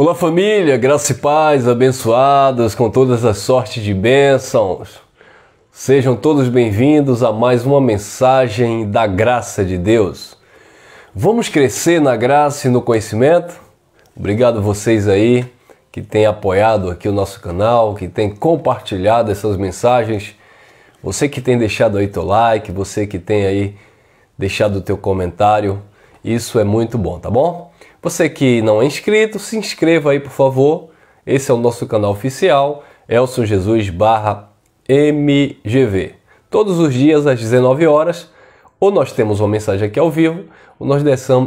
Olá família, graça e paz, abençoadas com todas as sortes de bênçãos. Sejam todos bem-vindos a mais uma mensagem da graça de Deus. Vamos crescer na graça e no conhecimento? Obrigado vocês aí que têm apoiado aqui o nosso canal, que têm compartilhado essas mensagens. Você que tem deixado aí teu like, você que tem aí deixado o teu comentário, isso é muito bom, tá bom? Você que não é inscrito, se inscreva aí, por favor. Esse é o nosso canal oficial, Elson Jesus barra MGV. Todos os dias às 19 horas, ou nós temos uma mensagem aqui ao vivo, ou nós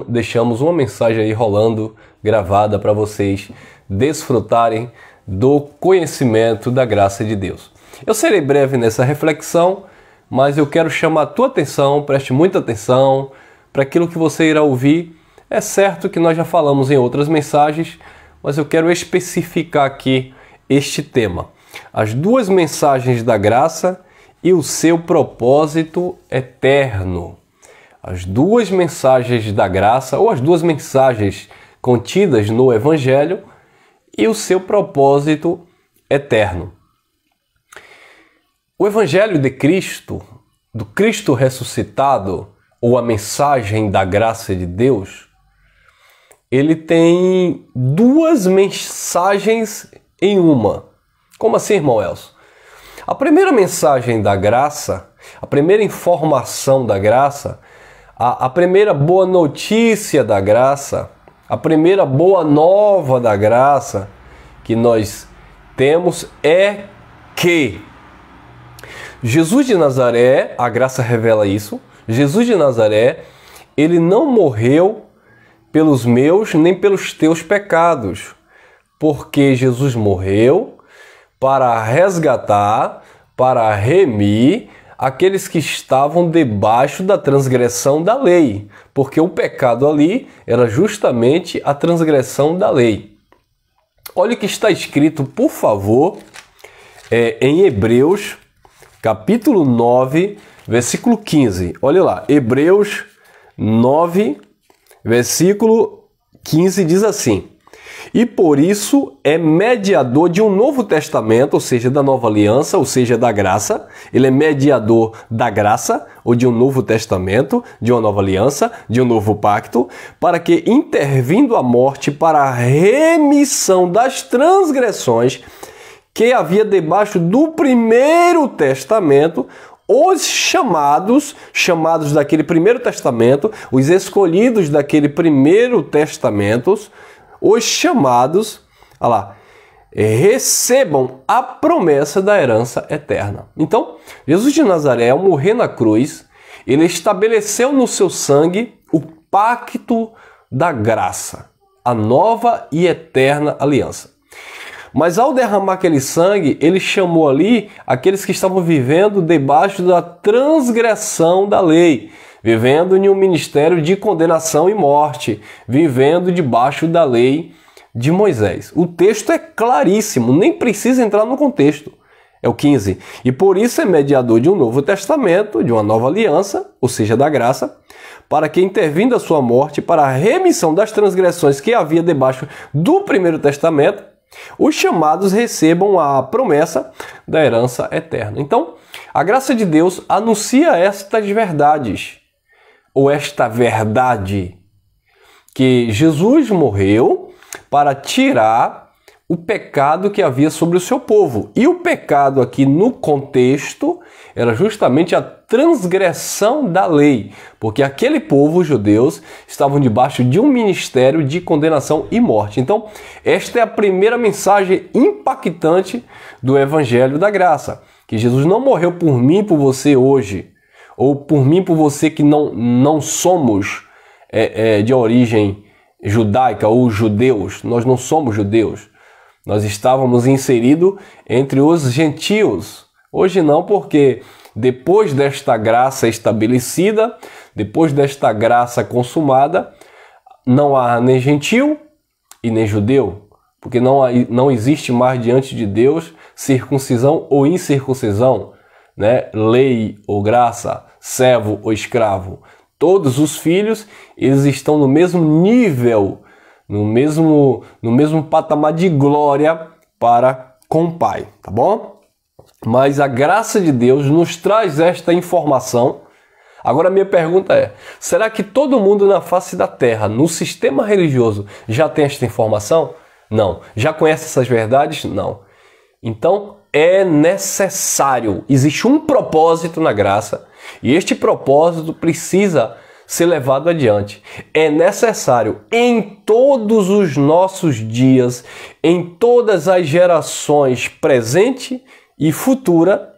deixamos uma mensagem aí rolando, gravada para vocês desfrutarem do conhecimento da graça de Deus. Eu serei breve nessa reflexão, mas eu quero chamar a tua atenção, preste muita atenção para aquilo que você irá ouvir é certo que nós já falamos em outras mensagens, mas eu quero especificar aqui este tema. As duas mensagens da graça e o seu propósito eterno. As duas mensagens da graça, ou as duas mensagens contidas no Evangelho, e o seu propósito eterno. O Evangelho de Cristo, do Cristo ressuscitado, ou a mensagem da graça de Deus, ele tem duas mensagens em uma. Como assim, irmão Elso? A primeira mensagem da graça, a primeira informação da graça, a, a primeira boa notícia da graça, a primeira boa nova da graça que nós temos é que Jesus de Nazaré, a graça revela isso, Jesus de Nazaré, ele não morreu pelos meus nem pelos teus pecados, porque Jesus morreu para resgatar, para remir aqueles que estavam debaixo da transgressão da lei, porque o pecado ali era justamente a transgressão da lei. Olha o que está escrito, por favor, é, em Hebreus, capítulo 9, versículo 15. Olha lá, Hebreus 9, Versículo 15 diz assim: E por isso é mediador de um novo testamento, ou seja, da nova aliança, ou seja, da graça. Ele é mediador da graça, ou de um novo testamento, de uma nova aliança, de um novo pacto, para que, intervindo a morte para a remissão das transgressões que havia debaixo do primeiro testamento, os chamados, chamados daquele primeiro testamento, os escolhidos daquele primeiro testamento, os chamados, olha lá, recebam a promessa da herança eterna. Então, Jesus de Nazaré, ao morrer na cruz, ele estabeleceu no seu sangue o pacto da graça, a nova e eterna aliança. Mas ao derramar aquele sangue, ele chamou ali aqueles que estavam vivendo debaixo da transgressão da lei, vivendo em um ministério de condenação e morte, vivendo debaixo da lei de Moisés. O texto é claríssimo, nem precisa entrar no contexto. É o 15. E por isso é mediador de um novo testamento, de uma nova aliança, ou seja, da graça, para que, intervindo a sua morte, para a remissão das transgressões que havia debaixo do primeiro testamento, os chamados recebam a promessa da herança eterna. Então, a graça de Deus anuncia estas verdades, ou esta verdade, que Jesus morreu para tirar o pecado que havia sobre o seu povo. E o pecado aqui no contexto era justamente a transgressão da lei, porque aquele povo, os judeus, estavam debaixo de um ministério de condenação e morte. Então, esta é a primeira mensagem impactante do Evangelho da Graça, que Jesus não morreu por mim, por você hoje, ou por mim, por você que não, não somos é, é, de origem judaica ou judeus, nós não somos judeus. Nós estávamos inseridos entre os gentios. Hoje não, porque depois desta graça estabelecida, depois desta graça consumada, não há nem gentil e nem judeu, porque não, há, não existe mais diante de Deus circuncisão ou incircuncisão, né? lei ou graça, servo ou escravo. Todos os filhos, eles estão no mesmo nível, no mesmo, no mesmo patamar de glória para com o Pai, tá bom? Mas a graça de Deus nos traz esta informação. Agora, minha pergunta é: será que todo mundo na face da terra, no sistema religioso, já tem esta informação? Não. Já conhece essas verdades? Não. Então, é necessário. Existe um propósito na graça e este propósito precisa ser levado adiante. É necessário em todos os nossos dias, em todas as gerações presente e futura,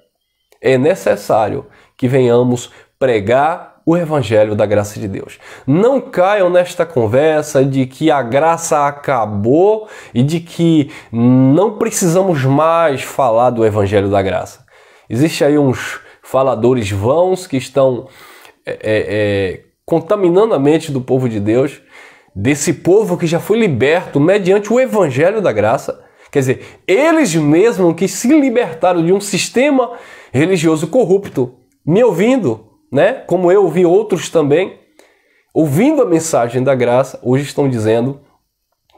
é necessário que venhamos pregar o evangelho da graça de Deus. Não caiam nesta conversa de que a graça acabou e de que não precisamos mais falar do evangelho da graça. Existem aí uns faladores vãos que estão é, é, é, contaminando a mente do povo de Deus, desse povo que já foi liberto mediante o evangelho da graça Quer dizer, eles mesmos que se libertaram de um sistema religioso corrupto, me ouvindo, né? Como eu ouvi outros também, ouvindo a mensagem da graça, hoje estão dizendo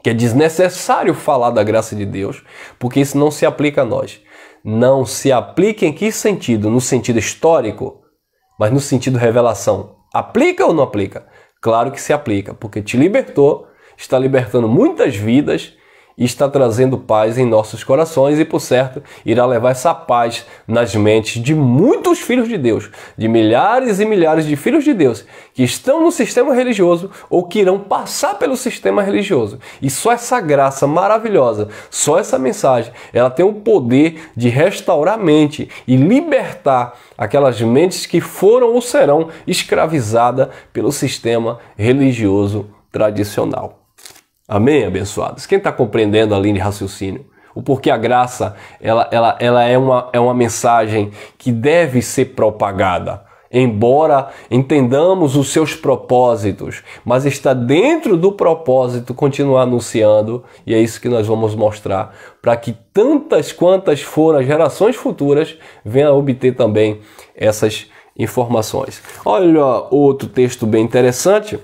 que é desnecessário falar da graça de Deus, porque isso não se aplica a nós. Não se aplica em que sentido? No sentido histórico, mas no sentido revelação. Aplica ou não aplica? Claro que se aplica, porque te libertou, está libertando muitas vidas está trazendo paz em nossos corações e, por certo, irá levar essa paz nas mentes de muitos filhos de Deus, de milhares e milhares de filhos de Deus que estão no sistema religioso ou que irão passar pelo sistema religioso. E só essa graça maravilhosa, só essa mensagem, ela tem o poder de restaurar a mente e libertar aquelas mentes que foram ou serão escravizadas pelo sistema religioso tradicional. Amém, abençoados? Quem está compreendendo a linha de raciocínio? O porquê a graça ela, ela, ela é, uma, é uma mensagem que deve ser propagada embora entendamos os seus propósitos, mas está dentro do propósito continuar anunciando, e é isso que nós vamos mostrar, para que tantas quantas forem as gerações futuras venham a obter também essas informações. Olha outro texto bem interessante,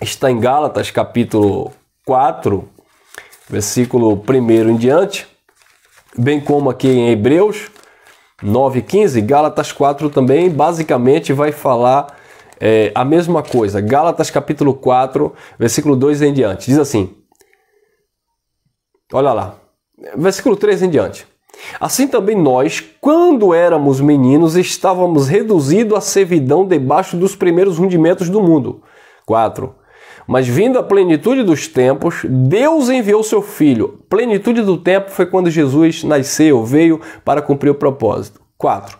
está em Gálatas capítulo 4, versículo 1 em diante, bem como aqui em Hebreus 9,15, Gálatas 4 também basicamente vai falar é, a mesma coisa. Gálatas capítulo 4, versículo 2 em diante, diz assim: Olha lá, versículo 3 em diante. Assim também nós, quando éramos meninos, estávamos reduzidos à servidão debaixo dos primeiros rendimentos do mundo. 4. Mas vindo a plenitude dos tempos, Deus enviou seu filho. Plenitude do tempo foi quando Jesus nasceu, veio para cumprir o propósito. 4.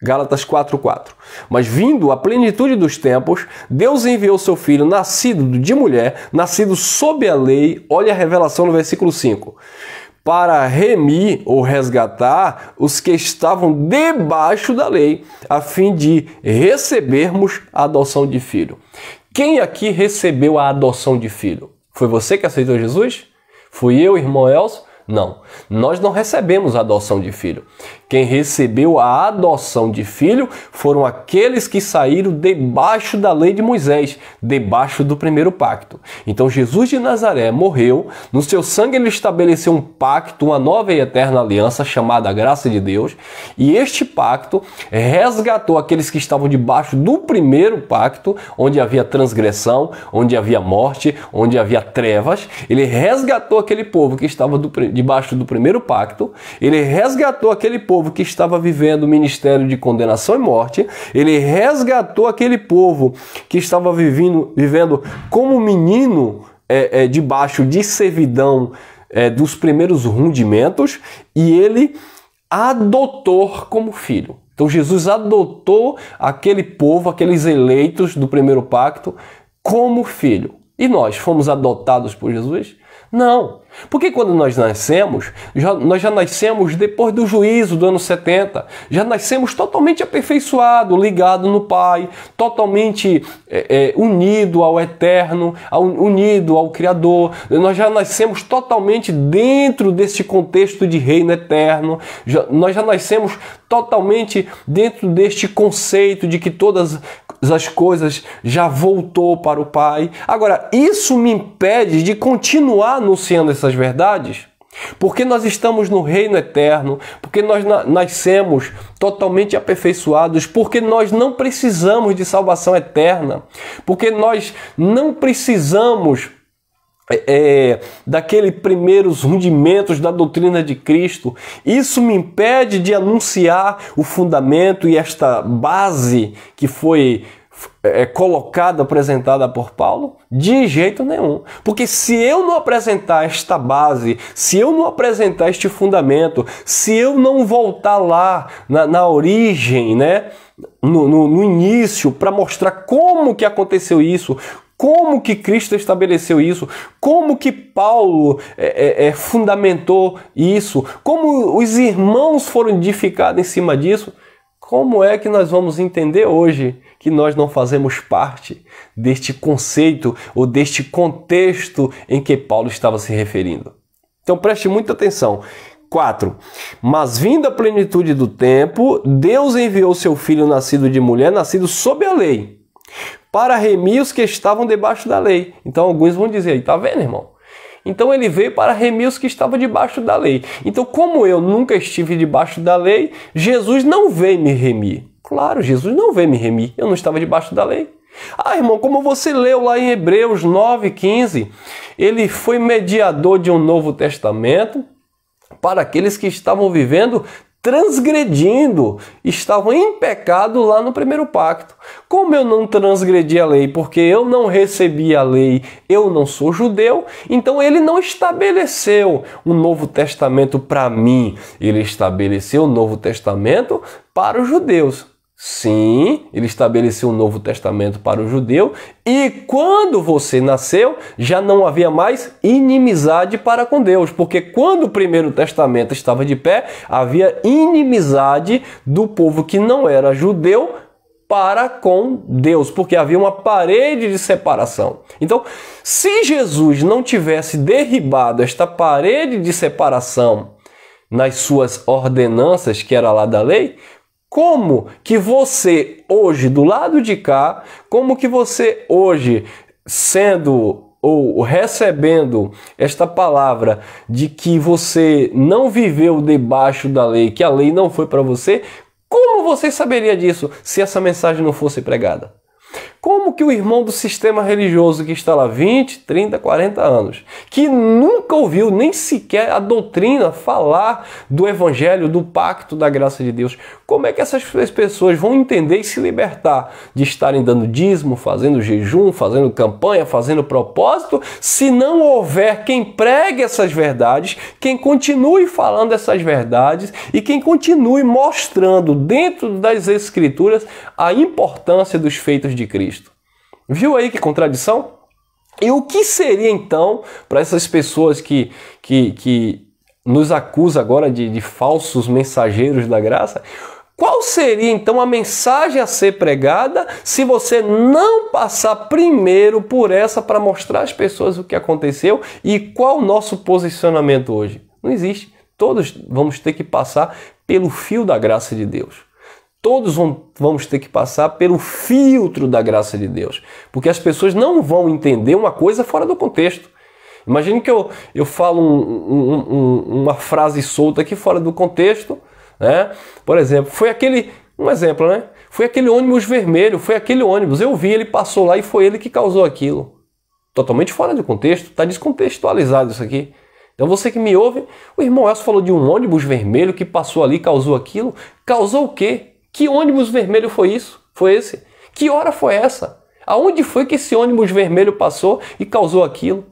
Gálatas 4:4. Mas vindo a plenitude dos tempos, Deus enviou seu filho nascido de mulher, nascido sob a lei. Olha a revelação no versículo 5 para remir ou resgatar os que estavam debaixo da lei, a fim de recebermos a adoção de filho. Quem aqui recebeu a adoção de filho? Foi você que aceitou Jesus? Fui eu, irmão Elcio? Não. Nós não recebemos a adoção de filho. Quem recebeu a adoção de filho foram aqueles que saíram debaixo da lei de Moisés, debaixo do primeiro pacto. Então Jesus de Nazaré morreu, no seu sangue ele estabeleceu um pacto, uma nova e eterna aliança chamada graça de Deus, e este pacto resgatou aqueles que estavam debaixo do primeiro pacto, onde havia transgressão, onde havia morte, onde havia trevas. Ele resgatou aquele povo que estava debaixo do primeiro pacto, ele resgatou aquele povo que estava vivendo o ministério de condenação e morte, ele resgatou aquele povo que estava vivendo, vivendo como menino é, é, debaixo de servidão é, dos primeiros rendimentos e ele adotou como filho. Então Jesus adotou aquele povo, aqueles eleitos do primeiro pacto, como filho. E nós fomos adotados por Jesus? Não. Porque quando nós nascemos, já, nós já nascemos depois do juízo do ano 70, já nascemos totalmente aperfeiçoado, ligado no Pai, totalmente é, é, unido ao Eterno, ao, unido ao Criador. Nós já nascemos totalmente dentro desse contexto de reino eterno, já, nós já nascemos totalmente dentro deste conceito de que todas as coisas já voltou para o Pai. Agora, isso me impede de continuar anunciando essas essas verdades? Porque nós estamos no reino eterno, porque nós nascemos totalmente aperfeiçoados, porque nós não precisamos de salvação eterna, porque nós não precisamos é, é daqueles primeiros rudimentos da doutrina de Cristo. Isso me impede de anunciar o fundamento e esta base que foi é, é colocada, apresentada por Paulo? De jeito nenhum. Porque se eu não apresentar esta base, se eu não apresentar este fundamento, se eu não voltar lá na, na origem, né? no, no, no início, para mostrar como que aconteceu isso, como que Cristo estabeleceu isso? Como que Paulo é, é, é, fundamentou isso? Como os irmãos foram edificados em cima disso? Como é que nós vamos entender hoje que nós não fazemos parte deste conceito ou deste contexto em que Paulo estava se referindo? Então preste muita atenção. 4. Mas vindo a plenitude do tempo, Deus enviou seu filho nascido de mulher, nascido sob a lei, para remir os que estavam debaixo da lei. Então alguns vão dizer aí, tá vendo, irmão? Então ele veio para remir os que estavam debaixo da lei. Então, como eu nunca estive debaixo da lei, Jesus não veio me remir. Claro, Jesus não veio me remir. Eu não estava debaixo da lei. Ah, irmão, como você leu lá em Hebreus 9,15, ele foi mediador de um novo testamento para aqueles que estavam vivendo transgredindo, estavam em pecado lá no primeiro pacto. Como eu não transgredi a lei, porque eu não recebi a lei, eu não sou judeu, então ele não estabeleceu um novo testamento para mim, ele estabeleceu o um novo testamento para os judeus. Sim, ele estabeleceu um novo testamento para o judeu, e quando você nasceu, já não havia mais inimizade para com Deus, porque quando o primeiro testamento estava de pé, havia inimizade do povo que não era judeu para com Deus, porque havia uma parede de separação. Então, se Jesus não tivesse derribado esta parede de separação nas suas ordenanças, que era lá da lei, como que você hoje do lado de cá, como que você hoje sendo ou recebendo esta palavra de que você não viveu debaixo da lei, que a lei não foi para você, como você saberia disso se essa mensagem não fosse pregada? Como que o irmão do sistema religioso que está lá 20, 30, 40 anos, que nunca ouviu nem sequer a doutrina falar do evangelho, do pacto da graça de Deus, como é que essas pessoas vão entender e se libertar de estarem dando dízimo, fazendo jejum, fazendo campanha, fazendo propósito, se não houver quem pregue essas verdades, quem continue falando essas verdades e quem continue mostrando dentro das escrituras a importância dos feitos de Cristo? Viu aí que contradição? E o que seria então para essas pessoas que, que, que nos acusa agora de, de falsos mensageiros da graça? Qual seria então a mensagem a ser pregada se você não passar primeiro por essa para mostrar às pessoas o que aconteceu e qual o nosso posicionamento hoje? Não existe. Todos vamos ter que passar pelo fio da graça de Deus. Todos vamos ter que passar pelo filtro da graça de Deus, porque as pessoas não vão entender uma coisa fora do contexto. Imagine que eu, eu falo um, um, um, uma frase solta aqui fora do contexto, né? Por exemplo, foi aquele. Um exemplo, né? Foi aquele ônibus vermelho, foi aquele ônibus. Eu vi, ele passou lá e foi ele que causou aquilo. Totalmente fora de contexto, está descontextualizado isso aqui. Então você que me ouve, o irmão Elcio falou de um ônibus vermelho que passou ali, causou aquilo. Causou o quê? Que ônibus vermelho foi isso? Foi esse? Que hora foi essa? Aonde foi que esse ônibus vermelho passou e causou aquilo?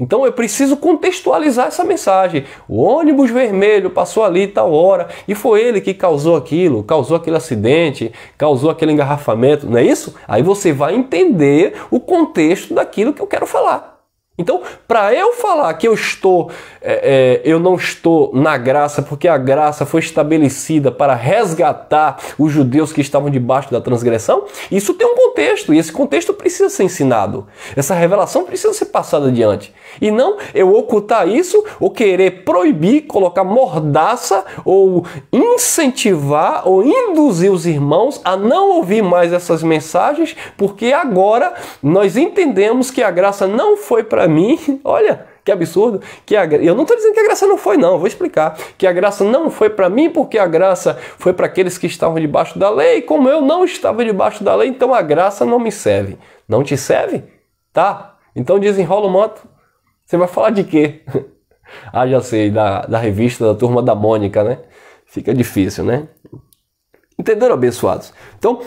Então eu preciso contextualizar essa mensagem. O ônibus vermelho passou ali tal hora e foi ele que causou aquilo, causou aquele acidente, causou aquele engarrafamento, não é isso? Aí você vai entender o contexto daquilo que eu quero falar. Então, para eu falar que eu estou, é, é, eu não estou na graça, porque a graça foi estabelecida para resgatar os judeus que estavam debaixo da transgressão, isso tem um contexto e esse contexto precisa ser ensinado. Essa revelação precisa ser passada adiante. E não eu ocultar isso ou querer proibir, colocar mordaça ou incentivar ou induzir os irmãos a não ouvir mais essas mensagens, porque agora nós entendemos que a graça não foi para mim, olha, que absurdo, que a, eu não estou dizendo que a graça não foi não, vou explicar, que a graça não foi para mim porque a graça foi para aqueles que estavam debaixo da lei, como eu não estava debaixo da lei, então a graça não me serve. Não te serve? Tá? Então desenrola o manto. Você vai falar de quê? ah, já sei, da, da revista da turma da Mônica, né? Fica difícil, né? Entenderam, abençoados? Então,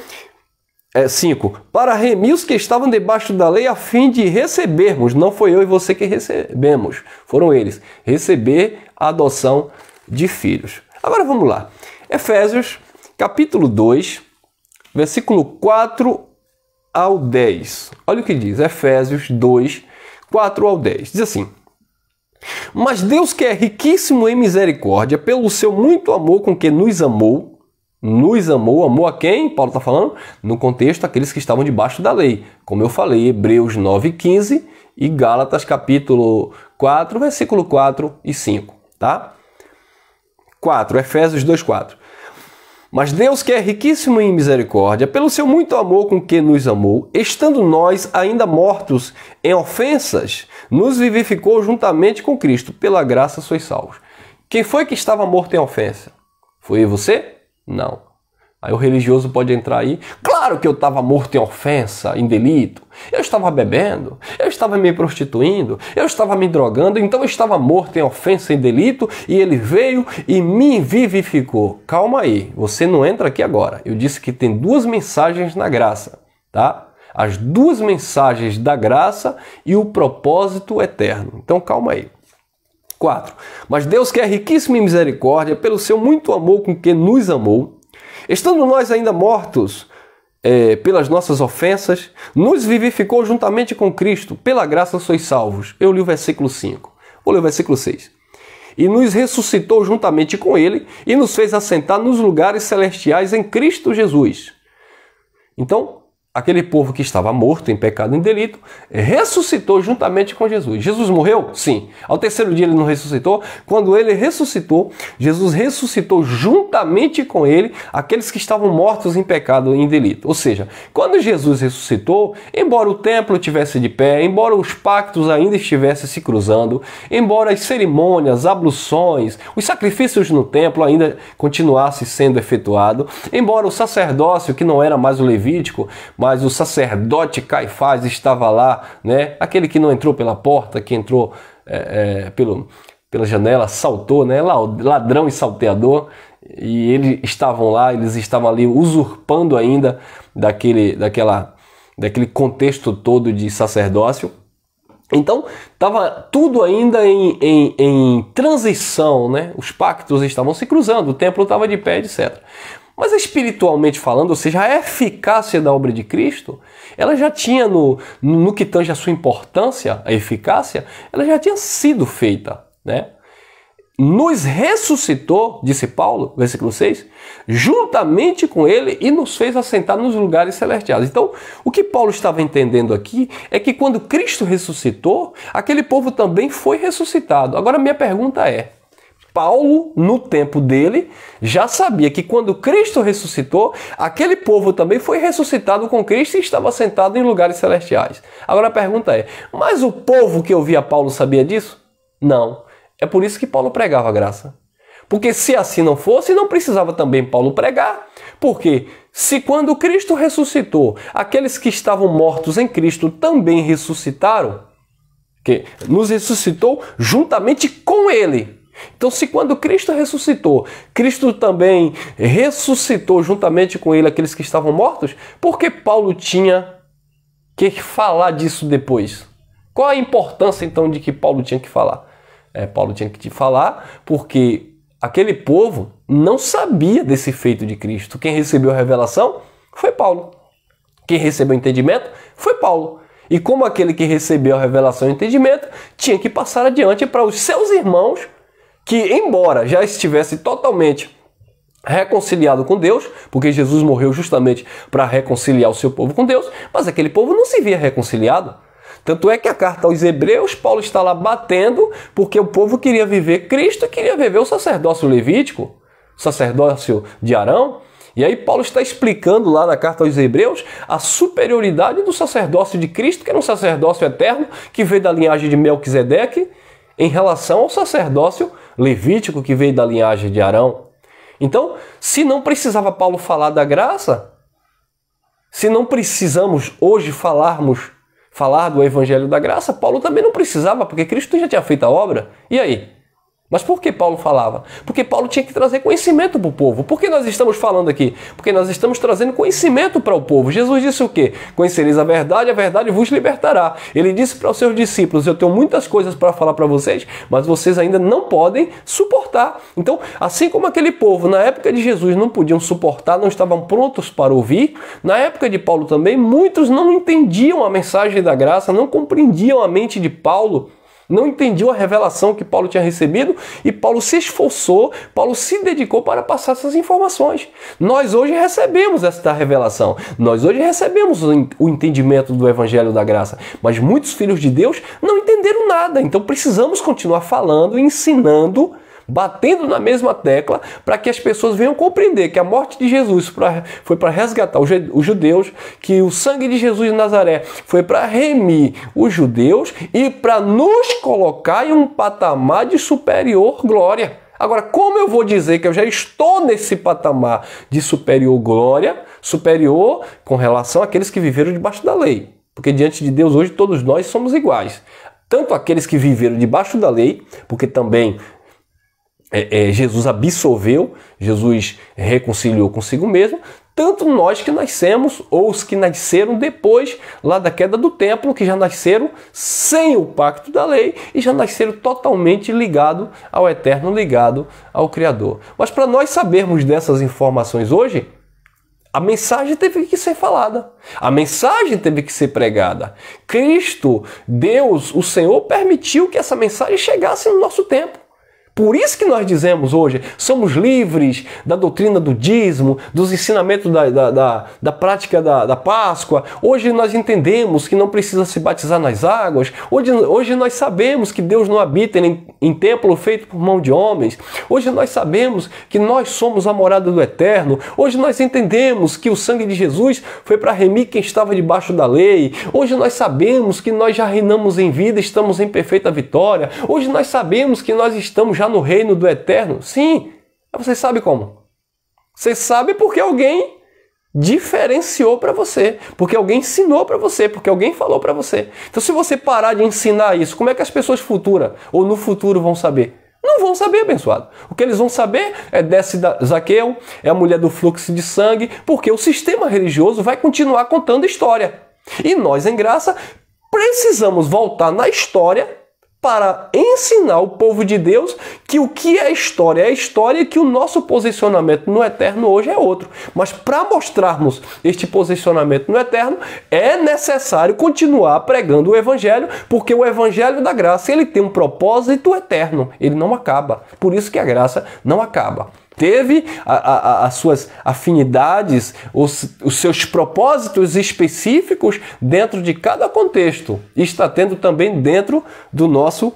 é, cinco, para remir os que estavam debaixo da lei a fim de recebermos, não foi eu e você que recebemos, foram eles, receber a adoção de filhos. Agora vamos lá. Efésios, capítulo 2, versículo 4 ao 10. Olha o que diz, Efésios 2, 4 ao 10. Diz assim: Mas Deus que é riquíssimo em misericórdia, pelo seu muito amor com que nos amou, nos amou, amou a quem? Paulo está falando? No contexto, aqueles que estavam debaixo da lei. Como eu falei, Hebreus 9:15 e Gálatas capítulo 4, versículo 4 e 5, tá? 4, Efésios 2:4. Mas Deus, que é riquíssimo em misericórdia, pelo seu muito amor com que nos amou, estando nós ainda mortos em ofensas, nos vivificou juntamente com Cristo. Pela graça sois salvos. Quem foi que estava morto em ofensa? Foi você? Não. Aí o religioso pode entrar aí. Claro que eu estava morto em ofensa, em delito. Eu estava bebendo, eu estava me prostituindo, eu estava me drogando, então eu estava morto em ofensa, em delito, e ele veio e me vivificou. Calma aí, você não entra aqui agora. Eu disse que tem duas mensagens na graça, tá? As duas mensagens da graça e o propósito eterno. Então calma aí. 4. Mas Deus, que é riquíssimo em misericórdia, pelo seu muito amor com que nos amou, estando nós ainda mortos é, pelas nossas ofensas, nos vivificou juntamente com Cristo, pela graça sois salvos. Eu li o versículo 5. Vou ler o versículo 6 e nos ressuscitou juntamente com Ele e nos fez assentar nos lugares celestiais em Cristo Jesus. Então, aquele povo que estava morto em pecado e em delito, eh, ressuscitou juntamente com Jesus. Jesus morreu? Sim. Ao terceiro dia ele não ressuscitou. Quando ele ressuscitou, Jesus ressuscitou juntamente com ele aqueles que estavam mortos em pecado e em delito. Ou seja, quando Jesus ressuscitou, embora o templo tivesse de pé, embora os pactos ainda estivessem se cruzando, embora as cerimônias, abluções, os sacrifícios no templo ainda continuassem sendo efetuados, embora o sacerdócio que não era mais o levítico, mas o sacerdote Caifás estava lá, né? Aquele que não entrou pela porta, que entrou é, é, pelo, pela janela, saltou, né? Ladrão e salteador. E eles estavam lá, eles estavam ali usurpando ainda daquele, daquela, daquele contexto todo de sacerdócio. Então, estava tudo ainda em, em, em, transição, né? Os pactos estavam se cruzando, o templo estava de pé, etc. Mas espiritualmente falando, ou seja, a eficácia da obra de Cristo, ela já tinha, no, no que tange a sua importância, a eficácia, ela já tinha sido feita. Né? Nos ressuscitou, disse Paulo, versículo 6, juntamente com ele e nos fez assentar nos lugares celestiais. Então, o que Paulo estava entendendo aqui é que quando Cristo ressuscitou, aquele povo também foi ressuscitado. Agora, minha pergunta é Paulo, no tempo dele, já sabia que quando Cristo ressuscitou, aquele povo também foi ressuscitado com Cristo e estava sentado em lugares celestiais. Agora a pergunta é: mas o povo que ouvia Paulo sabia disso? Não. É por isso que Paulo pregava a graça. Porque se assim não fosse, não precisava também Paulo pregar. Porque se quando Cristo ressuscitou, aqueles que estavam mortos em Cristo também ressuscitaram, que nos ressuscitou juntamente com ele então, se quando Cristo ressuscitou, Cristo também ressuscitou juntamente com ele aqueles que estavam mortos, por que Paulo tinha que falar disso depois? Qual a importância então de que Paulo tinha que falar? É, Paulo tinha que te falar porque aquele povo não sabia desse feito de Cristo. Quem recebeu a revelação foi Paulo. Quem recebeu o entendimento foi Paulo. E como aquele que recebeu a revelação e o entendimento tinha que passar adiante para os seus irmãos que, embora já estivesse totalmente reconciliado com Deus, porque Jesus morreu justamente para reconciliar o seu povo com Deus, mas aquele povo não se via reconciliado. Tanto é que a carta aos Hebreus, Paulo está lá batendo, porque o povo queria viver Cristo, queria viver o sacerdócio levítico, o sacerdócio de Arão. E aí Paulo está explicando lá na carta aos Hebreus a superioridade do sacerdócio de Cristo, que era um sacerdócio eterno, que veio da linhagem de Melquisedeque, em relação ao sacerdócio Levítico, que veio da linhagem de Arão. Então, se não precisava Paulo falar da graça, se não precisamos hoje falarmos falar do evangelho da graça, Paulo também não precisava, porque Cristo já tinha feito a obra. E aí? Mas por que Paulo falava? Porque Paulo tinha que trazer conhecimento para o povo. Por que nós estamos falando aqui? Porque nós estamos trazendo conhecimento para o povo. Jesus disse o quê? Conhecereis a verdade, a verdade vos libertará. Ele disse para os seus discípulos: Eu tenho muitas coisas para falar para vocês, mas vocês ainda não podem suportar. Então, assim como aquele povo na época de Jesus não podiam suportar, não estavam prontos para ouvir, na época de Paulo também, muitos não entendiam a mensagem da graça, não compreendiam a mente de Paulo não entendiam a revelação que Paulo tinha recebido e Paulo se esforçou, Paulo se dedicou para passar essas informações. Nós hoje recebemos esta revelação, nós hoje recebemos o entendimento do Evangelho da Graça, mas muitos filhos de Deus não entenderam nada, então precisamos continuar falando e ensinando batendo na mesma tecla para que as pessoas venham compreender que a morte de Jesus foi para resgatar os judeus, que o sangue de Jesus de Nazaré foi para remir os judeus e para nos colocar em um patamar de superior glória. Agora, como eu vou dizer que eu já estou nesse patamar de superior glória, superior com relação àqueles que viveram debaixo da lei? Porque diante de Deus hoje todos nós somos iguais. Tanto aqueles que viveram debaixo da lei, porque também é, é, Jesus absolveu, Jesus reconciliou consigo mesmo, tanto nós que nascemos ou os que nasceram depois lá da queda do templo, que já nasceram sem o pacto da lei e já nasceram totalmente ligado ao eterno, ligado ao Criador. Mas para nós sabermos dessas informações hoje, a mensagem teve que ser falada. A mensagem teve que ser pregada. Cristo, Deus, o Senhor permitiu que essa mensagem chegasse no nosso tempo. Por isso que nós dizemos hoje, somos livres da doutrina do dízimo, dos ensinamentos da, da, da, da prática da, da Páscoa. Hoje nós entendemos que não precisa se batizar nas águas. Hoje, hoje nós sabemos que Deus não habita em, em templo feito por mão de homens. Hoje nós sabemos que nós somos a morada do Eterno. Hoje nós entendemos que o sangue de Jesus foi para remir quem estava debaixo da lei. Hoje nós sabemos que nós já reinamos em vida, estamos em perfeita vitória. Hoje nós sabemos que nós estamos já no reino do eterno? Sim. Você sabe como? Você sabe porque alguém diferenciou para você, porque alguém ensinou para você, porque alguém falou para você. Então, se você parar de ensinar isso, como é que as pessoas futuras ou no futuro vão saber? Não vão saber, abençoado. O que eles vão saber é desce da Zaqueu, é a mulher do fluxo de sangue, porque o sistema religioso vai continuar contando história. E nós, em graça, precisamos voltar na história para ensinar o povo de Deus que o que é história é história que o nosso posicionamento no eterno hoje é outro. Mas para mostrarmos este posicionamento no eterno, é necessário continuar pregando o evangelho, porque o evangelho da graça, ele tem um propósito eterno, ele não acaba. Por isso que a graça não acaba teve a, a, as suas afinidades, os, os seus propósitos específicos dentro de cada contexto. E está tendo também dentro do nosso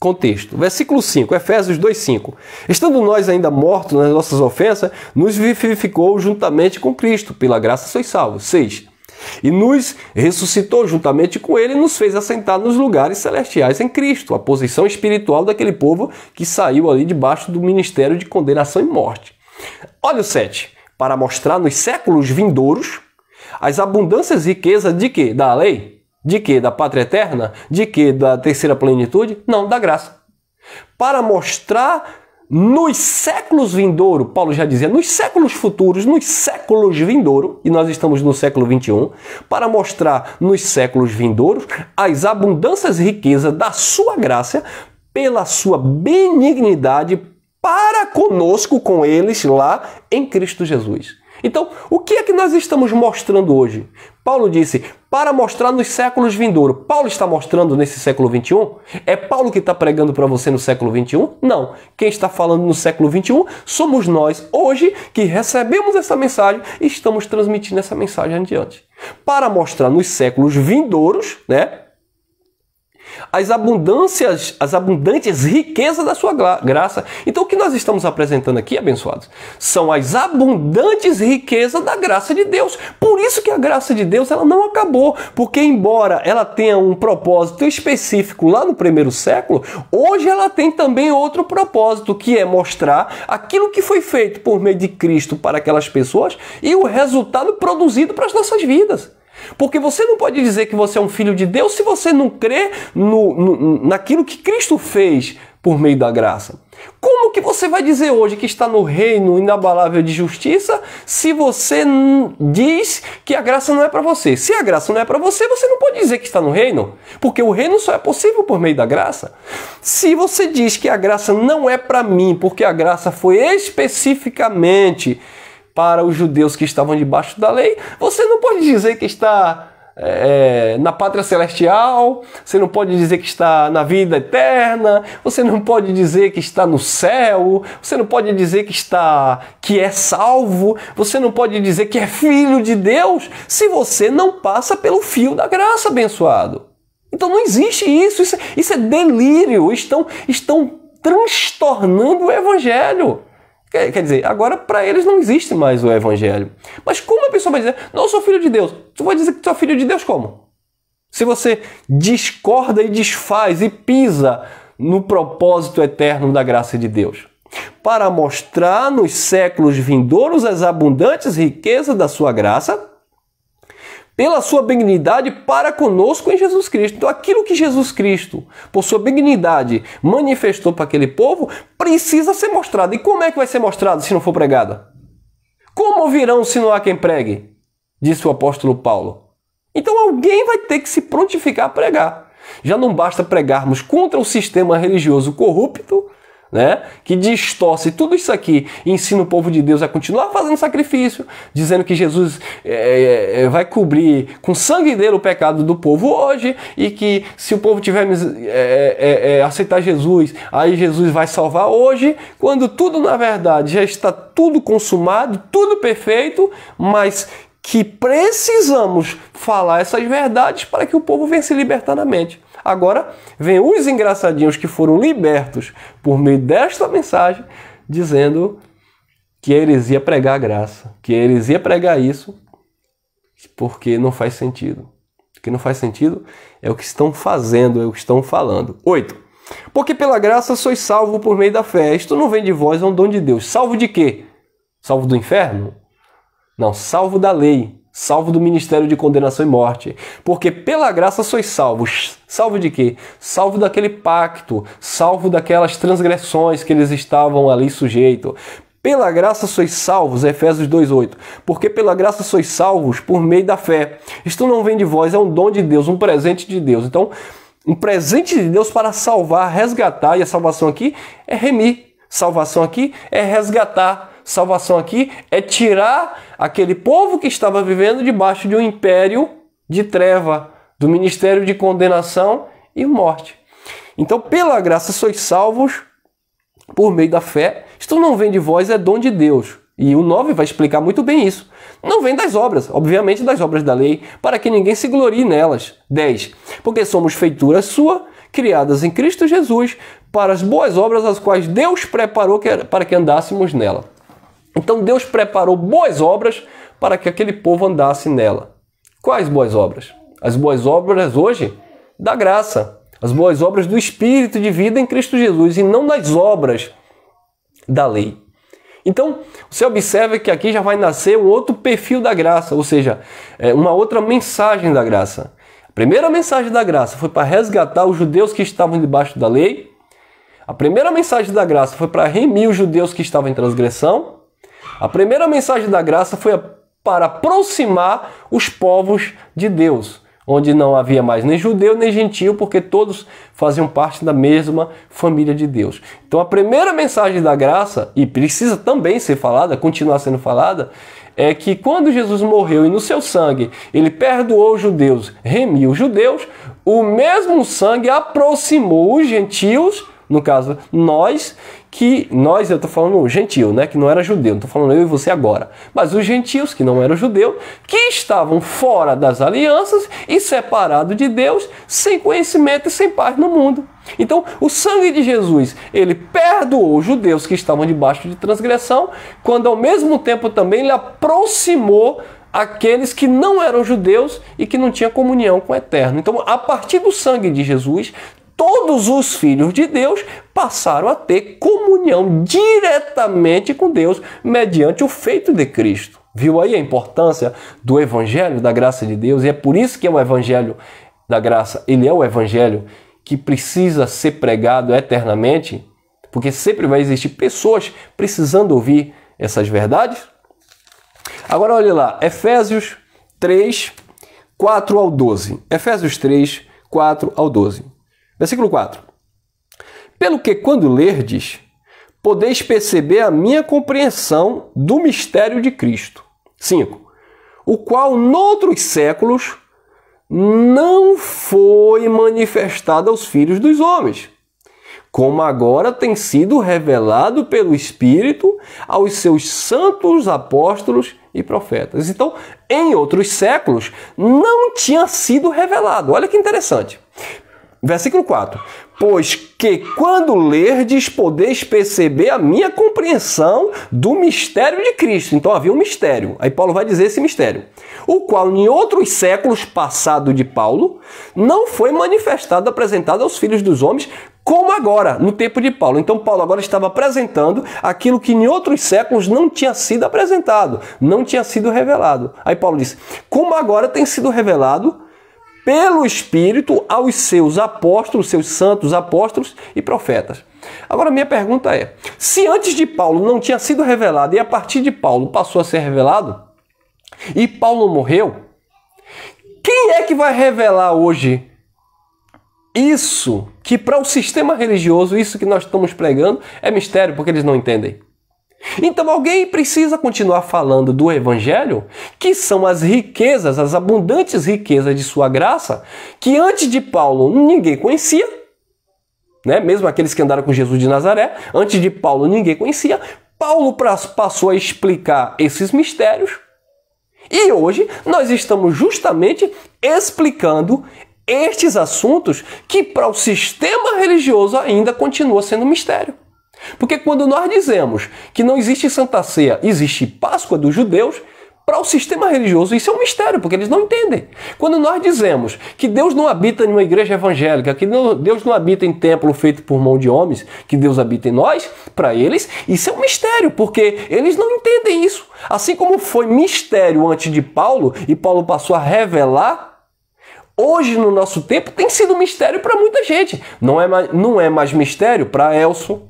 contexto. Versículo 5, Efésios 2:5. Estando nós ainda mortos nas nossas ofensas, nos vivificou juntamente com Cristo, pela graça sois salvos. 6 e nos ressuscitou juntamente com ele e nos fez assentar nos lugares celestiais em Cristo, a posição espiritual daquele povo que saiu ali debaixo do ministério de condenação e morte. Olha o 7, para mostrar nos séculos vindouros as abundâncias e riquezas de quê? Da lei? De quê? Da pátria eterna? De quê? Da terceira plenitude? Não, da graça. Para mostrar nos séculos vindouro, Paulo já dizia, nos séculos futuros, nos séculos vindouro, e nós estamos no século 21, para mostrar nos séculos vindouros as abundâncias e riquezas da sua graça pela sua benignidade para conosco com eles lá em Cristo Jesus. Então, o que é que nós estamos mostrando hoje? Paulo disse, para mostrar nos séculos vindouros. Paulo está mostrando nesse século 21? É Paulo que está pregando para você no século 21? Não. Quem está falando no século 21 somos nós, hoje, que recebemos essa mensagem e estamos transmitindo essa mensagem adiante. Para mostrar nos séculos vindouros, né? as abundâncias, as abundantes riquezas da sua graça. Então o que nós estamos apresentando aqui, abençoados, são as abundantes riquezas da graça de Deus. Por isso que a graça de Deus ela não acabou, porque embora ela tenha um propósito específico lá no primeiro século, hoje ela tem também outro propósito, que é mostrar aquilo que foi feito por meio de Cristo para aquelas pessoas e o resultado produzido para as nossas vidas. Porque você não pode dizer que você é um filho de Deus se você não crê no, no, naquilo que Cristo fez por meio da graça. Como que você vai dizer hoje que está no reino inabalável de justiça se você diz que a graça não é para você? Se a graça não é para você, você não pode dizer que está no reino, porque o reino só é possível por meio da graça. Se você diz que a graça não é para mim, porque a graça foi especificamente para os judeus que estavam debaixo da lei, você não pode dizer que está é, é, na pátria celestial, você não pode dizer que está na vida eterna, você não pode dizer que está no céu, você não pode dizer que está que é salvo, você não pode dizer que é filho de Deus se você não passa pelo fio da graça, abençoado. Então não existe isso, isso, é, isso é delírio, estão, estão transtornando o evangelho. Quer, quer dizer, agora para eles não existe mais o evangelho. Mas como a pessoa vai dizer, não, eu sou filho de Deus? Tu vai dizer que tu é filho de Deus como? Se você discorda e desfaz e pisa no propósito eterno da graça de Deus, para mostrar nos séculos vindouros as abundantes riquezas da sua graça, pela sua benignidade para conosco em Jesus Cristo. Então, aquilo que Jesus Cristo, por sua benignidade, manifestou para aquele povo, precisa ser mostrado. E como é que vai ser mostrado se não for pregado? Como ouvirão se não há quem pregue? Disse o apóstolo Paulo. Então, alguém vai ter que se prontificar a pregar. Já não basta pregarmos contra o sistema religioso corrupto, né? Que distorce tudo isso aqui e ensina o povo de Deus a continuar fazendo sacrifício, dizendo que Jesus é, é, é, vai cobrir com sangue dele o pecado do povo hoje e que se o povo tiver é, é, é, aceitar Jesus, aí Jesus vai salvar hoje, quando tudo na verdade já está tudo consumado, tudo perfeito, mas que precisamos falar essas verdades para que o povo venha se libertar na mente. Agora, vem os engraçadinhos que foram libertos por meio desta mensagem, dizendo que a heresia pregar a graça, que a heresia pregar isso, porque não faz sentido. O que não faz sentido é o que estão fazendo, é o que estão falando. 8. Porque pela graça sois salvo por meio da fé. Isto não vem de vós, é um dom de Deus. Salvo de quê? Salvo do inferno? Não, salvo da lei salvo do ministério de condenação e morte. Porque pela graça sois salvos. Salvo de quê? Salvo daquele pacto, salvo daquelas transgressões que eles estavam ali sujeitos. Pela graça sois salvos, Efésios 2:8. Porque pela graça sois salvos por meio da fé. Isto não vem de vós, é um dom de Deus, um presente de Deus. Então, um presente de Deus para salvar, resgatar, e a salvação aqui é remir. Salvação aqui é resgatar. Salvação aqui é tirar aquele povo que estava vivendo debaixo de um império de treva, do ministério de condenação e morte. Então, pela graça sois salvos por meio da fé. Isto não vem de vós, é dom de Deus. E o 9 vai explicar muito bem isso. Não vem das obras, obviamente das obras da lei, para que ninguém se glorie nelas. 10. Porque somos feitura sua, criadas em Cristo Jesus, para as boas obras as quais Deus preparou para que andássemos nela. Então Deus preparou boas obras para que aquele povo andasse nela. Quais boas obras? As boas obras hoje da graça, as boas obras do espírito de vida em Cristo Jesus e não das obras da lei. Então, você observa que aqui já vai nascer um outro perfil da graça, ou seja, é, uma outra mensagem da graça. A primeira mensagem da graça foi para resgatar os judeus que estavam debaixo da lei. A primeira mensagem da graça foi para remir os judeus que estavam em transgressão. A primeira mensagem da graça foi para aproximar os povos de Deus, onde não havia mais nem judeu nem gentio, porque todos faziam parte da mesma família de Deus. Então a primeira mensagem da graça, e precisa também ser falada, continuar sendo falada, é que quando Jesus morreu e no seu sangue ele perdoou os judeus, remiu os judeus, o mesmo sangue aproximou os gentios no caso nós, que nós, eu estou falando gentil, né, que não era judeu, estou falando eu e você agora, mas os gentios que não eram judeu, que estavam fora das alianças e separados de Deus, sem conhecimento e sem paz no mundo. Então, o sangue de Jesus, ele perdoou os judeus que estavam debaixo de transgressão, quando ao mesmo tempo também ele aproximou aqueles que não eram judeus e que não tinham comunhão com o Eterno. Então, a partir do sangue de Jesus, todos os filhos de Deus passaram a ter comunhão diretamente com Deus mediante o feito de Cristo. Viu aí a importância do evangelho da graça de Deus? E é por isso que é o evangelho da graça, ele é o evangelho que precisa ser pregado eternamente, porque sempre vai existir pessoas precisando ouvir essas verdades. Agora olhe lá, Efésios 3, 4 ao 12. Efésios 3, 4 ao 12. Versículo 4. Pelo que, quando lerdes, podeis perceber a minha compreensão do mistério de Cristo. 5. O qual, noutros séculos, não foi manifestado aos filhos dos homens, como agora tem sido revelado pelo Espírito aos seus santos apóstolos e profetas. Então, em outros séculos, não tinha sido revelado. Olha que interessante. Versículo 4: Pois que quando lerdes, podeis perceber a minha compreensão do mistério de Cristo. Então havia um mistério. Aí Paulo vai dizer esse mistério, o qual em outros séculos passado de Paulo não foi manifestado, apresentado aos filhos dos homens, como agora, no tempo de Paulo. Então Paulo agora estava apresentando aquilo que em outros séculos não tinha sido apresentado, não tinha sido revelado. Aí Paulo diz: como agora tem sido revelado pelo Espírito aos seus apóstolos, seus santos apóstolos e profetas. Agora, minha pergunta é: se antes de Paulo não tinha sido revelado e a partir de Paulo passou a ser revelado, e Paulo morreu, quem é que vai revelar hoje isso que para o sistema religioso, isso que nós estamos pregando, é mistério, porque eles não entendem. Então alguém precisa continuar falando do Evangelho, que são as riquezas, as abundantes riquezas de sua graça, que antes de Paulo ninguém conhecia, né? mesmo aqueles que andaram com Jesus de Nazaré, antes de Paulo ninguém conhecia. Paulo passou a explicar esses mistérios e hoje nós estamos justamente explicando estes assuntos que para o sistema religioso ainda continua sendo mistério. Porque quando nós dizemos que não existe Santa Ceia, existe Páscoa dos judeus, para o sistema religioso isso é um mistério, porque eles não entendem. Quando nós dizemos que Deus não habita em uma igreja evangélica, que Deus não habita em templo feito por mão de homens, que Deus habita em nós, para eles isso é um mistério, porque eles não entendem isso. Assim como foi mistério antes de Paulo, e Paulo passou a revelar hoje no nosso tempo tem sido mistério para muita gente. Não é, mais, não é mais mistério para Elson,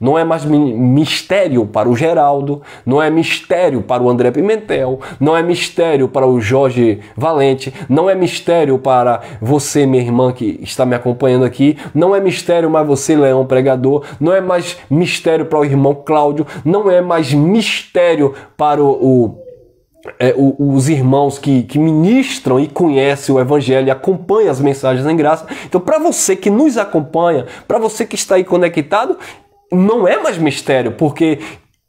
não é mais mistério para o Geraldo, não é mistério para o André Pimentel, não é mistério para o Jorge Valente, não é mistério para você, minha irmã que está me acompanhando aqui, não é mistério mais você, Leão Pregador, não é mais mistério para o irmão Cláudio, não é mais mistério para o, o é, o, os irmãos que, que, ministram e conhecem o Evangelho e acompanham as mensagens em graça. Então, para você que nos acompanha, para você que está aí conectado, não é mais mistério, porque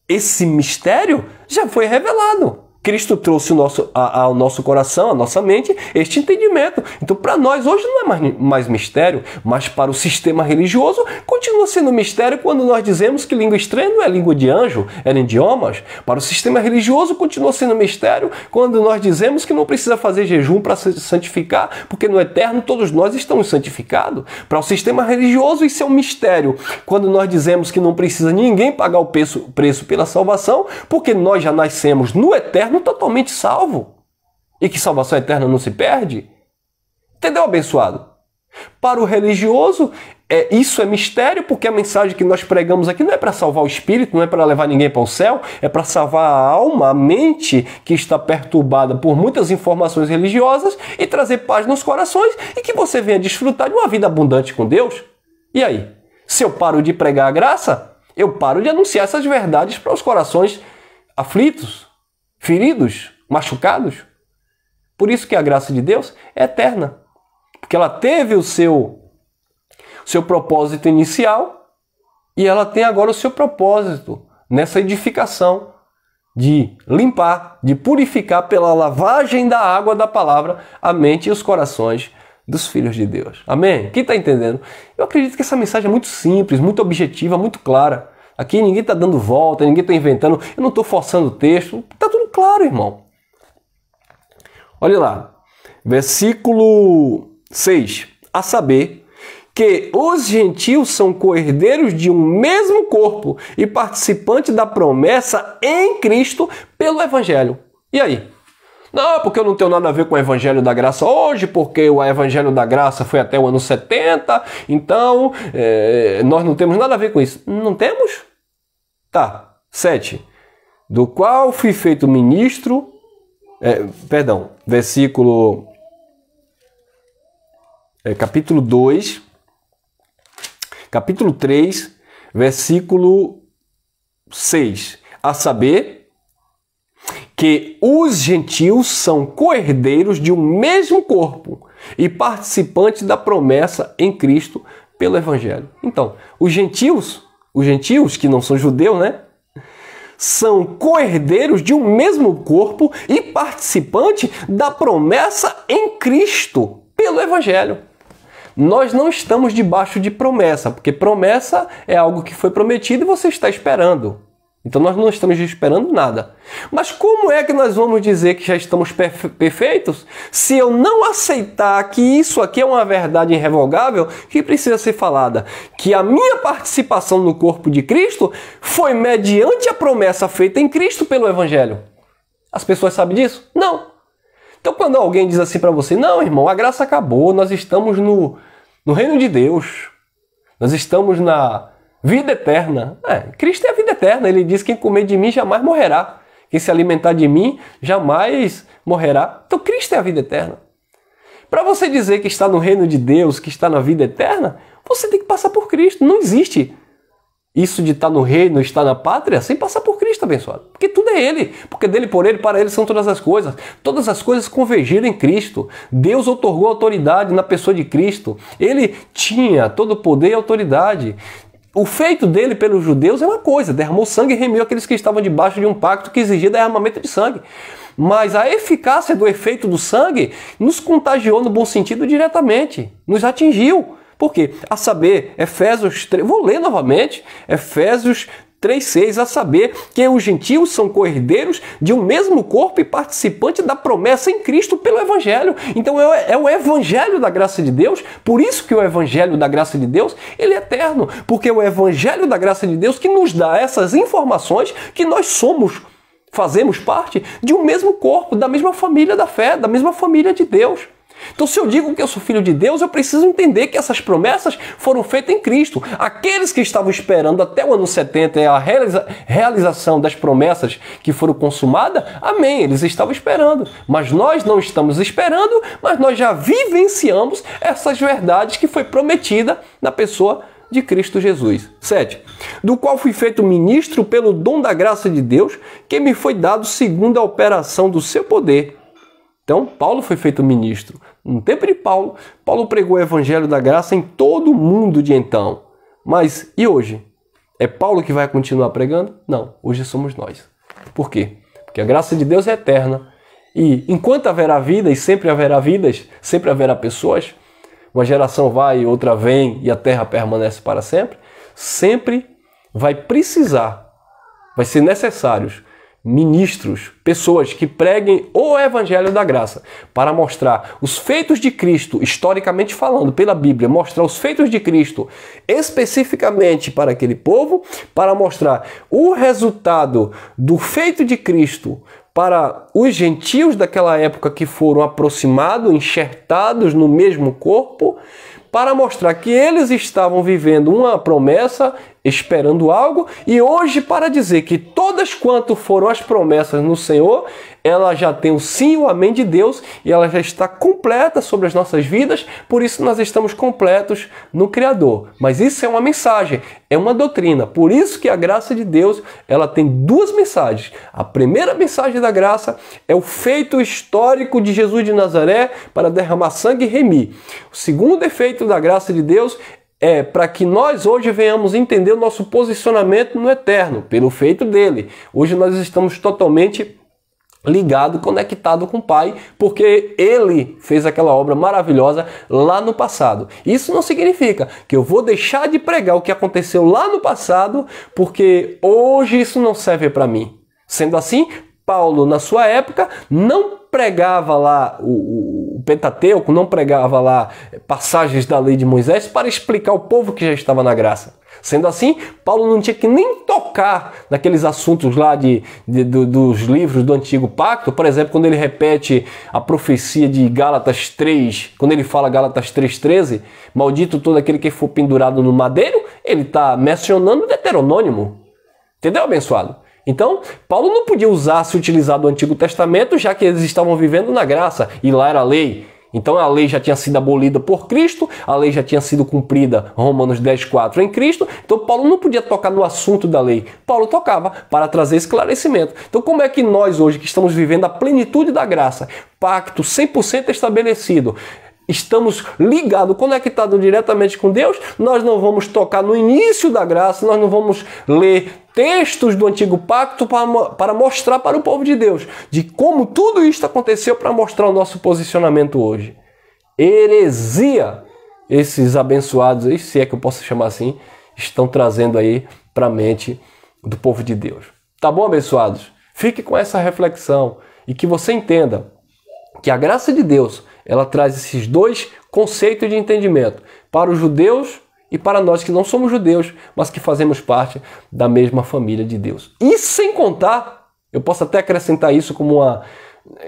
esse mistério já foi revelado. Cristo trouxe nosso, a, ao nosso coração, à nossa mente, este entendimento. Então, para nós, hoje não é mais, mais mistério, mas para o sistema religioso, continua sendo mistério quando nós dizemos que língua estranha não é língua de anjo, é eram idiomas. Para o sistema religioso, continua sendo mistério quando nós dizemos que não precisa fazer jejum para se santificar, porque no eterno todos nós estamos santificados. Para o sistema religioso, isso é um mistério. Quando nós dizemos que não precisa ninguém pagar o preço, preço pela salvação, porque nós já nascemos no eterno eterno totalmente salvo. E que salvação eterna não se perde. Entendeu, abençoado? Para o religioso, é, isso é mistério, porque a mensagem que nós pregamos aqui não é para salvar o espírito, não é para levar ninguém para o céu, é para salvar a alma, a mente que está perturbada por muitas informações religiosas e trazer paz nos corações e que você venha desfrutar de uma vida abundante com Deus. E aí? Se eu paro de pregar a graça, eu paro de anunciar essas verdades para os corações aflitos, feridos, machucados. Por isso que a graça de Deus é eterna, porque ela teve o seu seu propósito inicial e ela tem agora o seu propósito nessa edificação de limpar, de purificar pela lavagem da água da palavra a mente e os corações dos filhos de Deus. Amém? Quem está entendendo? Eu acredito que essa mensagem é muito simples, muito objetiva, muito clara. Aqui ninguém está dando volta, ninguém está inventando, eu não estou forçando o texto, está tudo claro, irmão. Olha lá, versículo 6. A saber que os gentios são coerdeiros de um mesmo corpo e participantes da promessa em Cristo pelo Evangelho. E aí? Não, porque eu não tenho nada a ver com o Evangelho da Graça hoje, porque o Evangelho da Graça foi até o ano 70, então é, nós não temos nada a ver com isso. Não temos? Tá. 7. Do qual fui feito ministro. É, perdão, versículo. É, capítulo 2, capítulo 3, versículo 6. A saber, que os gentios são coerdeiros de um mesmo corpo e participantes da promessa em Cristo pelo Evangelho. Então, os gentios, os gentios que não são judeus, né? São coerdeiros de um mesmo corpo e participantes da promessa em Cristo pelo Evangelho. Nós não estamos debaixo de promessa, porque promessa é algo que foi prometido e você está esperando. Então nós não estamos esperando nada. Mas como é que nós vamos dizer que já estamos perfeitos se eu não aceitar que isso aqui é uma verdade irrevogável que precisa ser falada? Que a minha participação no corpo de Cristo foi mediante a promessa feita em Cristo pelo Evangelho. As pessoas sabem disso? Não. Então quando alguém diz assim para você, não, irmão, a graça acabou, nós estamos no, no reino de Deus, nós estamos na Vida eterna. É, Cristo é a vida eterna. Ele diz: que quem comer de mim jamais morrerá. Quem se alimentar de mim jamais morrerá. Então, Cristo é a vida eterna. Para você dizer que está no reino de Deus, que está na vida eterna, você tem que passar por Cristo. Não existe isso de estar no reino, estar na pátria, sem passar por Cristo abençoado. Porque tudo é Ele. Porque dele, por Ele, para Ele são todas as coisas. Todas as coisas convergiram em Cristo. Deus otorgou autoridade na pessoa de Cristo. Ele tinha todo o poder e autoridade o feito dele pelos judeus é uma coisa, derramou sangue e remiu aqueles que estavam debaixo de um pacto que exigia derramamento de sangue. Mas a eficácia do efeito do sangue nos contagiou no bom sentido diretamente, nos atingiu. Por quê? A saber, Efésios 3, vou ler novamente, Efésios 3,6, a saber que os gentios são cordeiros de um mesmo corpo e participantes da promessa em Cristo pelo Evangelho. Então é, é, o Evangelho da graça de Deus, por isso que o Evangelho da graça de Deus ele é eterno, porque é o Evangelho da graça de Deus que nos dá essas informações que nós somos. Fazemos parte de um mesmo corpo, da mesma família da fé, da mesma família de Deus. Então, se eu digo que eu sou filho de Deus, eu preciso entender que essas promessas foram feitas em Cristo. Aqueles que estavam esperando até o ano 70 a realiza realização das promessas que foram consumadas, amém, eles estavam esperando. Mas nós não estamos esperando, mas nós já vivenciamos essas verdades que foi prometida na pessoa de Cristo Jesus. 7. Do qual fui feito ministro pelo dom da graça de Deus, que me foi dado segundo a operação do seu poder então, Paulo foi feito ministro. No tempo de Paulo, Paulo pregou o evangelho da graça em todo o mundo de então. Mas e hoje? É Paulo que vai continuar pregando? Não, hoje somos nós. Por quê? Porque a graça de Deus é eterna. E enquanto haverá vida, e sempre haverá vidas, sempre haverá pessoas, uma geração vai e outra vem e a terra permanece para sempre, sempre vai precisar, vai ser necessários ministros, pessoas que preguem o evangelho da graça, para mostrar os feitos de Cristo, historicamente falando, pela Bíblia, mostrar os feitos de Cristo especificamente para aquele povo, para mostrar o resultado do feito de Cristo para os gentios daquela época que foram aproximados, enxertados no mesmo corpo, para mostrar que eles estavam vivendo uma promessa esperando algo, e hoje para dizer que todas quanto foram as promessas no Senhor, ela já tem o sim e o amém de Deus, e ela já está completa sobre as nossas vidas, por isso nós estamos completos no Criador. Mas isso é uma mensagem, é uma doutrina. Por isso que a graça de Deus, ela tem duas mensagens. A primeira mensagem da graça é o feito histórico de Jesus de Nazaré para derramar sangue e remir. O segundo efeito da graça de Deus é para que nós hoje venhamos entender o nosso posicionamento no eterno, pelo feito dele. Hoje nós estamos totalmente ligado, conectado com o Pai, porque ele fez aquela obra maravilhosa lá no passado. Isso não significa que eu vou deixar de pregar o que aconteceu lá no passado, porque hoje isso não serve para mim. Sendo assim, Paulo, na sua época, não pregava lá o, o, Pentateuco, não pregava lá passagens da lei de Moisés para explicar ao povo que já estava na graça. Sendo assim, Paulo não tinha que nem tocar naqueles assuntos lá de, de, de dos livros do Antigo Pacto, por exemplo, quando ele repete a profecia de Gálatas 3, quando ele fala Gálatas 3,13, maldito todo aquele que for pendurado no madeiro, ele está mencionando Deuteronônio. Entendeu, abençoado? Então, Paulo não podia usar, se utilizar do Antigo Testamento, já que eles estavam vivendo na graça, e lá era a lei. Então a lei já tinha sido abolida por Cristo, a lei já tinha sido cumprida, Romanos 10,4 em Cristo. Então Paulo não podia tocar no assunto da lei. Paulo tocava para trazer esclarecimento. Então, como é que nós hoje que estamos vivendo a plenitude da graça, pacto 100% estabelecido, estamos ligados, conectados diretamente com Deus, nós não vamos tocar no início da graça, nós não vamos ler textos do antigo pacto para, para mostrar para o povo de Deus de como tudo isto aconteceu para mostrar o nosso posicionamento hoje. Heresia, esses abençoados, se é que eu posso chamar assim, estão trazendo aí para a mente do povo de Deus. Tá bom, abençoados? Fique com essa reflexão e que você entenda que a graça de Deus ela traz esses dois conceitos de entendimento para os judeus e para nós que não somos judeus, mas que fazemos parte da mesma família de Deus. E sem contar, eu posso até acrescentar isso como uma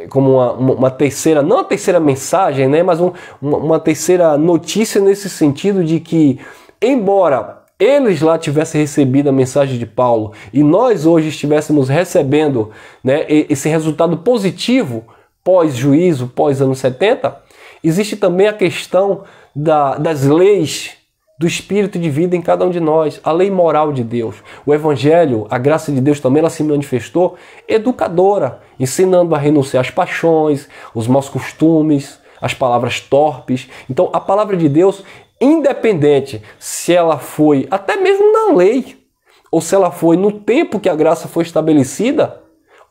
como uma, uma terceira, não a terceira mensagem, né, mas um, uma, uma terceira notícia nesse sentido de que, embora eles lá tivessem recebido a mensagem de Paulo e nós hoje estivéssemos recebendo né, esse resultado positivo pós-juízo, pós-anos 70, existe também a questão da, das leis do espírito de vida em cada um de nós, a lei moral de Deus. O evangelho, a graça de Deus também ela se manifestou educadora, ensinando a renunciar às paixões, os maus costumes, as palavras torpes. Então, a palavra de Deus, independente se ela foi até mesmo na lei ou se ela foi no tempo que a graça foi estabelecida,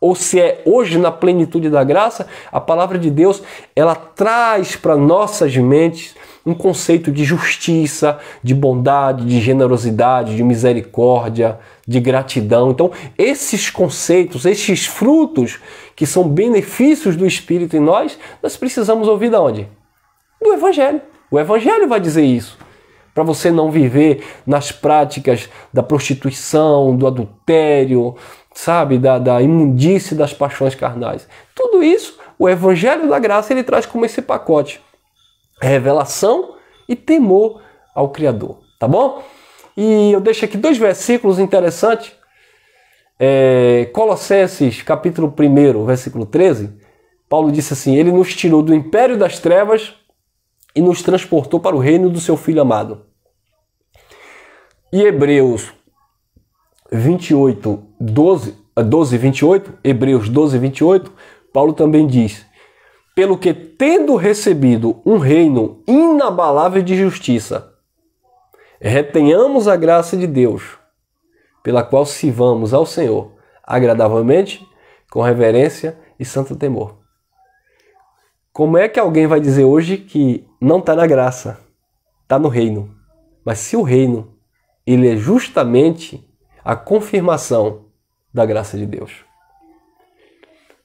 ou se é hoje na plenitude da graça, a palavra de Deus, ela traz para nossas mentes um conceito de justiça, de bondade, de generosidade, de misericórdia, de gratidão. Então, esses conceitos, esses frutos que são benefícios do Espírito em nós, nós precisamos ouvir de onde? Do Evangelho. O Evangelho vai dizer isso para você não viver nas práticas da prostituição, do adultério, sabe, da, da imundície das paixões carnais. Tudo isso, o Evangelho da Graça, ele traz como esse pacote: revelação e temor ao Criador, tá bom? E eu deixo aqui dois versículos interessantes. É, Colossenses, capítulo 1, versículo 13, Paulo disse assim: Ele nos tirou do império das trevas e nos transportou para o reino do seu Filho amado. E Hebreus 28, 12, 12, 28, Hebreus 12, 28, Paulo também diz: Pelo que tendo recebido um reino inabalável de justiça, retenhamos a graça de Deus, pela qual sirvamos ao Senhor agradavelmente, com reverência e santo temor. Como é que alguém vai dizer hoje que não está na graça, está no reino? Mas se o reino ele é justamente a confirmação da graça de Deus.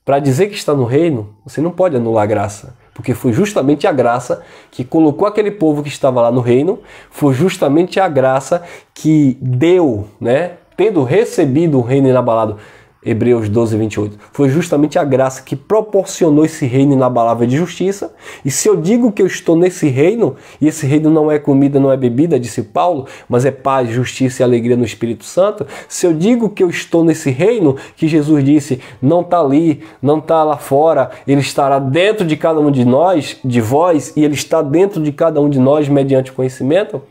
Para dizer que está no reino, você não pode anular a graça, porque foi justamente a graça que colocou aquele povo que estava lá no reino, foi justamente a graça que deu, né? Tendo recebido o reino inabalado, Hebreus 12, 28. Foi justamente a graça que proporcionou esse reino na palavra de justiça. E se eu digo que eu estou nesse reino, e esse reino não é comida, não é bebida, disse Paulo, mas é paz, justiça e alegria no Espírito Santo. Se eu digo que eu estou nesse reino, que Jesus disse, não está ali, não está lá fora, ele estará dentro de cada um de nós, de vós, e ele está dentro de cada um de nós mediante conhecimento.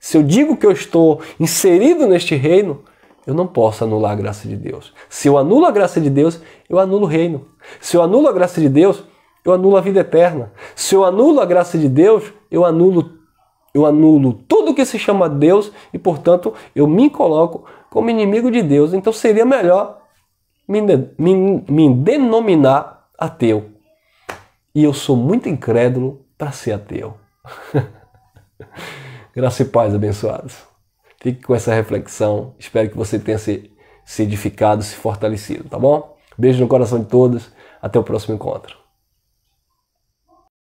Se eu digo que eu estou inserido neste reino, eu não posso anular a graça de Deus. Se eu anulo a graça de Deus, eu anulo o reino. Se eu anulo a graça de Deus, eu anulo a vida eterna. Se eu anulo a graça de Deus, eu anulo eu anulo tudo que se chama Deus e, portanto, eu me coloco como inimigo de Deus. Então seria melhor me, me, me denominar ateu. E eu sou muito incrédulo para ser ateu. Graça e paz, abençoados. Fique com essa reflexão. Espero que você tenha se, se edificado, se fortalecido, tá bom? Beijo no coração de todos. Até o próximo encontro.